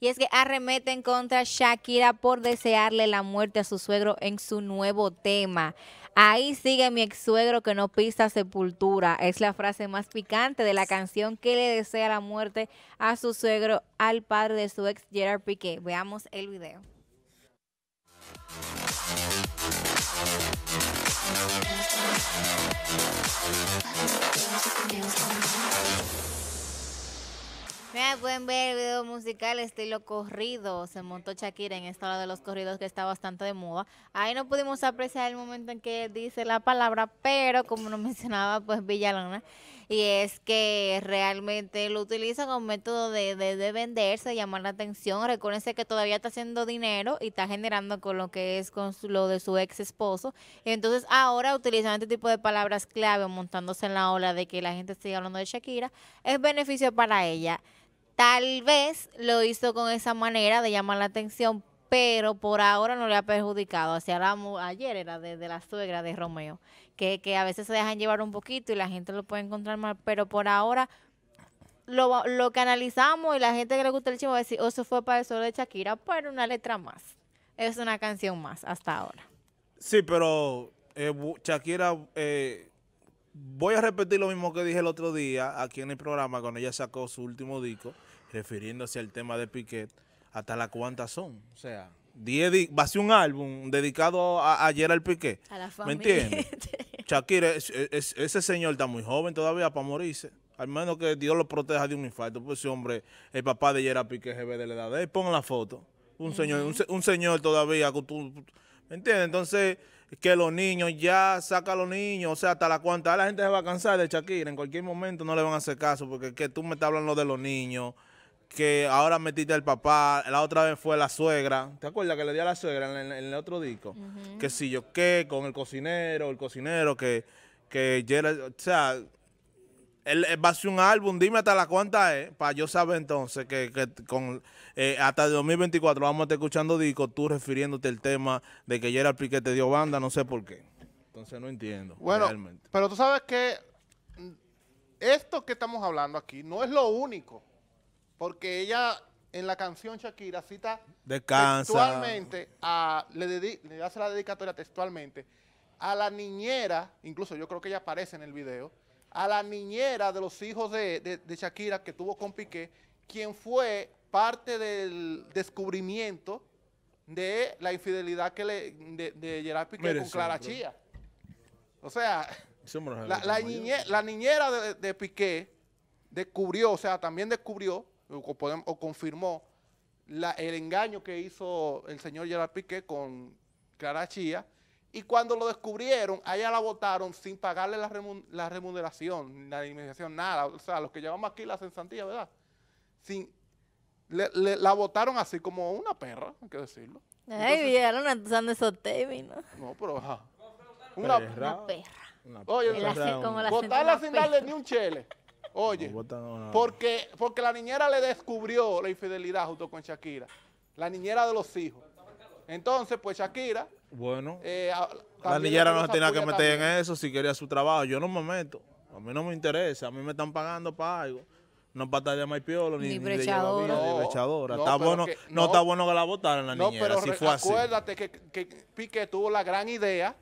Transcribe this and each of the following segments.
Y es que arremeten contra Shakira por desearle la muerte a su suegro en su nuevo tema. Ahí sigue mi ex suegro que no pisa sepultura. Es la frase más picante de la canción que le desea la muerte a su suegro, al padre de su ex Gerard Piqué. Veamos el video pueden ver el video musical estilo corrido. Se montó Shakira en esta hora de los corridos que está bastante de moda. Ahí no pudimos apreciar el momento en que dice la palabra, pero como nos mencionaba, pues Villalona. Y es que realmente lo utiliza como método de, de, venderse, llamar la atención. Recuérdense que todavía está haciendo dinero y está generando con lo que es con lo de su ex esposo. y Entonces ahora utilizando este tipo de palabras clave, montándose en la ola de que la gente siga hablando de Shakira, es beneficio para ella. Tal vez lo hizo con esa manera de llamar la atención, pero por ahora no le ha perjudicado. Así ayer, era de, la suegra de Romeo, que, a veces se dejan llevar un poquito y la gente lo puede encontrar mal, pero por ahora lo, lo que analizamos y la gente que le gusta el chivo va a decir, oh, eso fue para el solo de Shakira, pero una letra más. Es una canción más hasta ahora. Sí, pero eh, Shakira eh, voy a repetir lo mismo que dije el otro día aquí en el programa cuando ella sacó su último disco, refiriéndose al tema de Piquet, hasta la cuantas son. O sea, diez va a ser un álbum dedicado a, Ayer Piquet. A la ¿Me entiendes? Shakira, ese señor está muy joven todavía para morirse. Al menos que Dios lo proteja de un infarto. Pues ese hombre, el papá de Gerard Piquet, jefe de la edad. pon la foto. Un señor, un, señor todavía. Tú, ¿Me entiendes? Entonces, que los niños ya saca a los niños, o sea, hasta la cuanta la gente se va a cansar de Shakira, en cualquier momento no le van a hacer caso, porque que tú me estás hablando de los niños, que ahora metiste al papá, la otra vez fue la suegra, ¿te acuerdas que le di a la suegra en, el otro disco? Que si yo qué, con el cocinero, el cocinero, que, que o sea, él, va a ser un álbum, dime hasta la cuenta es, eh, para yo saber entonces que, con eh, hasta 2024 vamos a estar escuchando discos, tú refiriéndote al tema de que Gerard Piqué te dio banda, no sé por qué. Entonces no entiendo. Bueno, pero tú sabes que esto que estamos hablando aquí no es lo único, porque ella en la canción Shakira cita textualmente, a, le, le hace la dedicatoria textualmente a la niñera, incluso yo creo que ella aparece en el video, a la niñera de los hijos de, Shakira que tuvo con Piqué, quien fue parte del descubrimiento de la infidelidad que le, de, Gerard Piqué con Clara Chía. O sea, la, niñera de, Piqué descubrió, o sea, también descubrió o, confirmó el engaño que hizo el señor Gerard Piqué con Clara Chía y cuando lo descubrieron, a ella la votaron sin pagarle la, remun la remuneración, la indemnización, nada. O sea, los que llevamos aquí la Sensantía, ¿verdad? Sin, la votaron así como una perra, hay que decirlo. Ay, vieron usando esos términos. No, pero Una perra. Una perra. votarla sin darle ni un chele. Oye, porque, porque la niñera le descubrió la infidelidad junto con Shakira. La niñera de los hijos. Entonces, pues Shakira bueno, eh, la niñera no se tenía que meter en eso si quería su trabajo. Yo no me meto. A mí no me interesa. A mí me están pagando para algo. No para estar de Maipiolo ni, ni, brechadora. no, está bueno, no, está bueno que la votaran la niñera, acuérdate que, que Piqué tuvo la gran idea,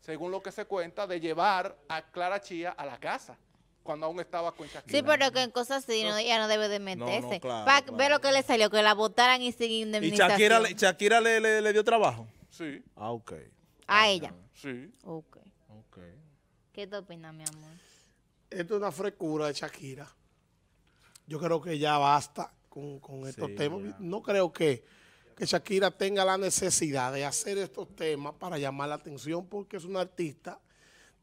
según lo que se cuenta, de llevar a Clara Chía a la casa cuando aún estaba con Shakira. Sí, pero que en cosas así no, ella no debe de meterse. No, lo que le salió, que la votaran y sin indemnización. ¿Y Shakira, le dio trabajo? Sí. Ah, ok. ¿A ah, ella? Sí. Ok. ¿Qué te opinas, mi amor? Esto es una frescura de Shakira. Yo creo que ya basta con, estos temas. No creo que, que Shakira tenga la necesidad de hacer estos temas para llamar la atención porque es una artista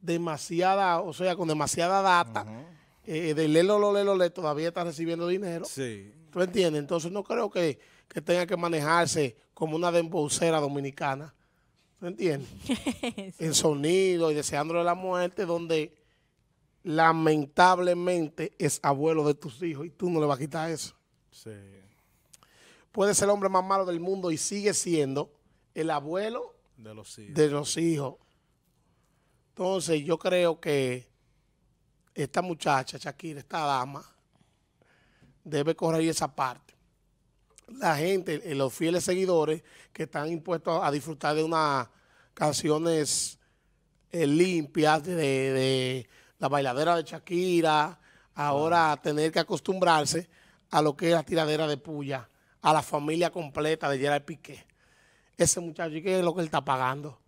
demasiada, o sea, con demasiada data. Eh, de lelo, lo, lelo, le todavía está recibiendo dinero. Sí. ¿Tú entiendes? Entonces no creo que que tenga que manejarse como una dembocera dominicana. ¿Se entiendes? En sonido y deseándole la muerte, donde lamentablemente es abuelo de tus hijos y tú no le vas a quitar eso. Sí. Puede ser el hombre más malo del mundo y sigue siendo el abuelo de los hijos. De los hijos. Entonces, yo creo que esta muchacha, Shakira, esta dama, debe correr esa parte la gente, eh, los fieles seguidores que están impuestos a disfrutar de unas canciones eh, limpias, de, la bailadera de Shakira, ahora tener que acostumbrarse a lo que es la tiradera de puya, a la familia completa de Gerard Piqué. Ese muchacho, ¿y qué es lo que él está pagando?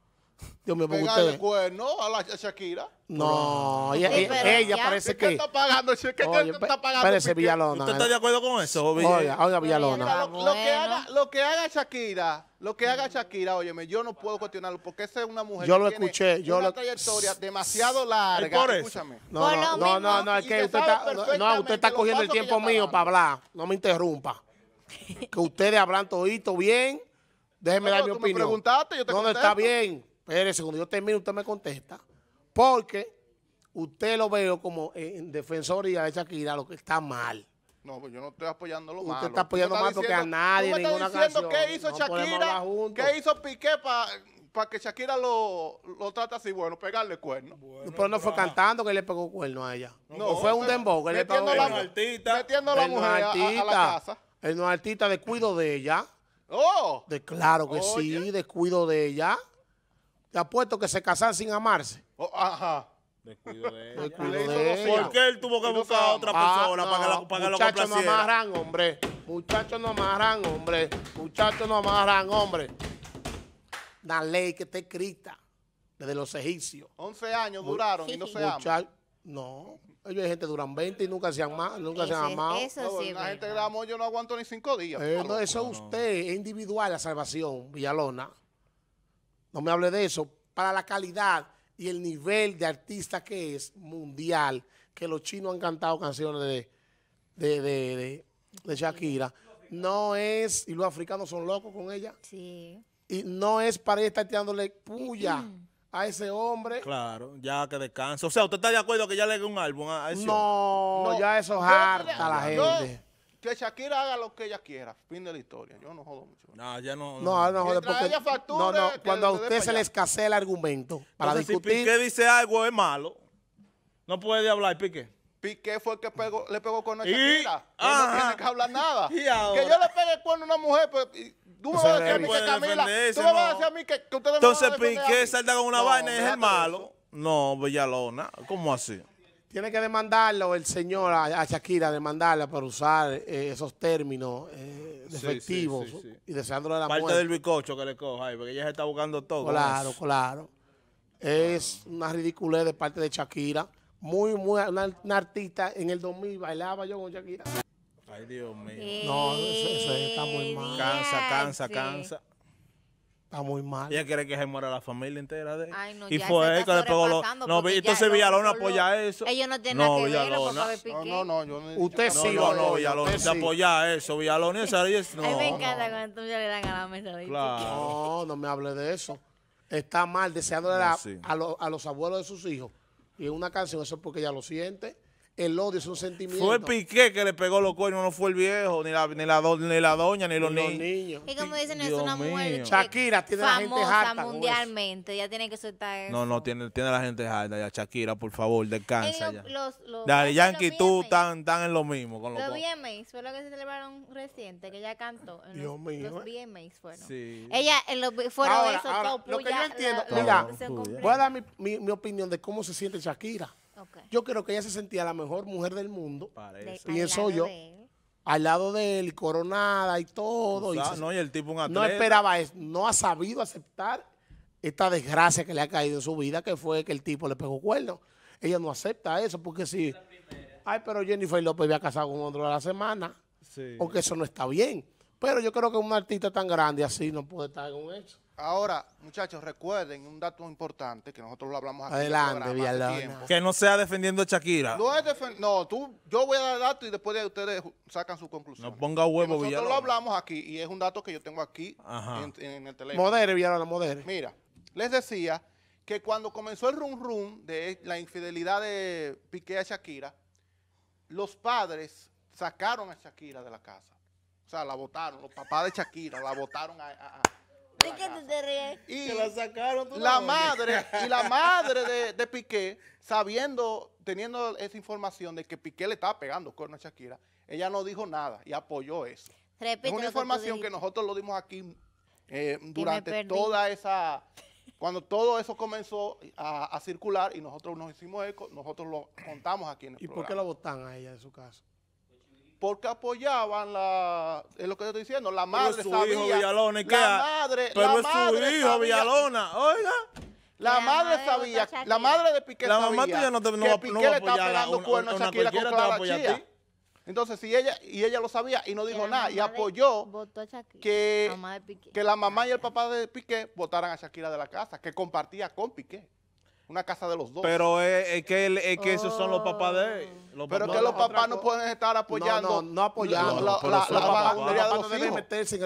Dios mío, porque ustedes. cuerno a la Shakira. No, ella, parece que... ¿Qué está pagando? está pagando? Parece Villalona. ¿Usted está ¿eh? de acuerdo con eso? Oiga, oiga Villalona. Lo, que haga, lo que haga Shakira... Lo que haga Shakira, óyeme, yo no puedo cuestionarlo porque esa es una mujer yo que lo tiene escuché, yo una lo... trayectoria demasiado larga. Por eso? Escúchame. No, no, no, no, es que usted está, no, usted está cogiendo el tiempo mío para hablar. No me interrumpa. que ustedes hablan todito bien. Déjeme dar mi opinión. Me preguntaste, yo te no, no, está bien. Espere, cuando yo termino. usted me contesta. Porque usted lo veo como eh, en defensoría de Shakira, lo que está mal. No, pues yo no estoy apoyando lo malo. Usted está apoyando lo que a nadie, ninguna diciendo ¿Qué hizo Shakira? ¿Qué hizo Piqué para que Shakira lo, lo trate así? Bueno, pegarle cuerno. pero no fue cantando que le pegó cuerno a ella. No, no fue un dembow que le pegó Metiendo la mujer a, la casa. el no artista de cuido de ella. Oh. De, claro que Oye. sí, descuido de ella. Te apuesto que se casan sin amarse. Oh, ajá. Descuido de ¿Por qué él tuvo que buscar a otra persona para que, la, Muchachos no amarran, hombre. Muchachos no amarran, hombre. Muchachos no amarran, hombre. La ley que está escrita desde los egipcios. 11 años duraron y no se aman. No. Ellos hay gente que duran 20 y nunca se han, nunca se amado. Eso sí, la gente que la amó yo no aguanto ni 5 días. Eh, eso es usted, es individual la salvación, Villalona no me hable de eso, para la calidad y el nivel de artista que es mundial, que los chinos han cantado canciones de, de, de, de, Shakira, no es, y los africanos son locos con ella, sí. y no es para estar tirándole puya a ese hombre. Claro, ya que descansa. O sea, ¿usted está de acuerdo que ya le dé un álbum a, ese hombre? no, ya eso harta la gente que Shakira haga lo que ella quiera. Fin de la historia. Yo no jodo mucho. No, ya no. No, no, jode porque, no, no, cuando a usted se le escasea el argumento para discutir. Si Piqué dice algo es malo, no puede hablar Piqué. Piqué fue el que le pegó con a Shakira. Y, no tiene que hablar nada. que yo le pegue con una mujer, pues, tú me vas a decir a mí que Camila, tú me vas a decir a mí que, ustedes Entonces me Piqué salta con una vaina y es el malo. No, Villalona, ¿cómo así? Tiene que demandarlo el señor a, Shakira, demandarla por usar eh, esos términos eh, defectivos y deseándole la Parte del bicocho que le coja ahí, porque ella se está buscando todo. Claro, claro. Es una ridiculez de parte de Shakira. Muy, muy, una, artista. En el 2000 bailaba yo con Shakira. Ay, Dios mío. Eh, no, eso, eso está muy mal. Cansa, cansa, cansa. Está muy mal. Ella quiere que se muera la familia entera de él. Ay, no, y ya fue él que los. No, entonces Villalona apoya eso. Ellos no tienen nada que ver, papá Piqué. No, no, no. Yo no usted no, sí. No, no, Villalona. Usted apoya eso. Villalona esa No, a mí me encanta cuando tú ya le dan a la mesa de No, no me hable de eso. Está mal deseándole a, a los abuelos de sus hijos. Y es una canción, eso es porque ella lo siente. El odio es un sentimiento. Fue el Piqué que le pegó los cuernos, no fue el viejo, ni la, ni la, do, ni la doña, ni los, niños. Y como dicen, es una mujer Shakira tiene famosa la gente harta. mundialmente, ya tiene que soltar eso. No, no, tiene, tiene la gente harta ya. Shakira, por favor, descansa ya. Los, los, Dale, Yankee, tú están en lo mismo. los VMAs, fue lo que se celebraron reciente, que ella cantó. Dios los, mío. Los VMAs fueron. Sí. Ella, en los, fueron esos top, Lo que yo entiendo, mira, voy a dar mi, mi opinión de cómo se siente Shakira. Yo creo que ella se sentía la mejor mujer del mundo. Pienso yo. Al lado de él, coronada y todo. no, esperaba eso. No ha sabido aceptar esta desgracia que le ha caído en su vida, que fue que el tipo le pegó cuerno. Ella no acepta eso, porque si. Ay, pero Jennifer López había casado con otro de la semana. Sí. Porque eso no está bien. Pero yo creo que un artista tan grande así no puede estar con eso. Ahora, muchachos, recuerden un dato importante que nosotros lo hablamos aquí. Adelante, Que no sea defendiendo a Shakira. No, es no tú, yo voy a dar dato y después de ustedes sacan su conclusión. No ponga huevo, Nosotros lo hablamos aquí y es un dato que yo tengo aquí en, el teléfono. Modere, Villalona, modere. Mira, les decía que cuando comenzó el rum rum de la infidelidad de Piqué a Shakira, los padres sacaron a Shakira de la casa. O sea, la votaron. Los papás de Shakira la votaron a y la sacaron. la madre, y la madre de, Piqué, sabiendo, teniendo esa información de que Piqué le estaba pegando cuerno a Shakira, ella no dijo nada y apoyó eso. es una información que, nosotros lo dimos aquí eh, durante toda esa... Cuando todo eso comenzó a, circular y nosotros nos hicimos eco, nosotros lo contamos aquí en el ¿Y por qué la votan a ella en su caso? porque apoyaban la, es lo que yo estoy diciendo, la madre sabía, hijo Villalona, la madre, pero la es madre su hijo sabía, Villalona, oiga. La, madre, sabía, la madre de Piqué la sabía mamá tuya no te, no, que Piqué no le está pegando cuernos a Shakira con Clara Chía. Entonces, si ella, y ella lo sabía y no dijo nada, y apoyó que, que la mamá y el papá de Piqué votaran a Shakira de la casa, que compartía con Piqué una casa de los dos. Pero es, que, esos son los papás de él. pero que los papás no pueden estar apoyando. No, no, apoyando. La, la, no deben meterse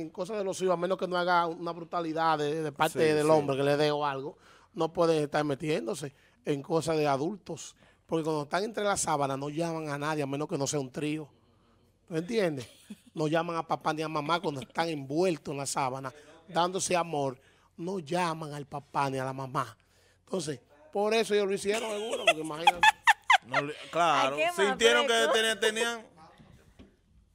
en, cosas de los hijos, a menos que no haga una brutalidad de, parte del hombre que le dé o algo. No pueden estar metiéndose en cosas de adultos. Porque cuando están entre las sábanas no llaman a nadie, a menos que no sea un trío. ¿Me entiendes? No llaman a papá ni a mamá cuando están envueltos en la sábana, dándose amor. No llaman al papá ni a la mamá. Entonces, por eso ellos lo hicieron seguro, porque imagínate. claro, sintieron que tenían, tenían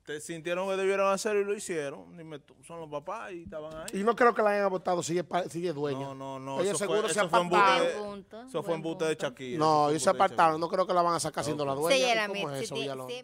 te sintieron que debieron hacer y lo hicieron. son los papás y estaban ahí. Y no creo que la hayan votado, sigue, sigue dueña. No, no, no. Ellos eso fue, se Eso fue de, en de chaquilla. No, ellos se apartaron, no creo que la van a sacar siendo la dueña. Sí, era mi,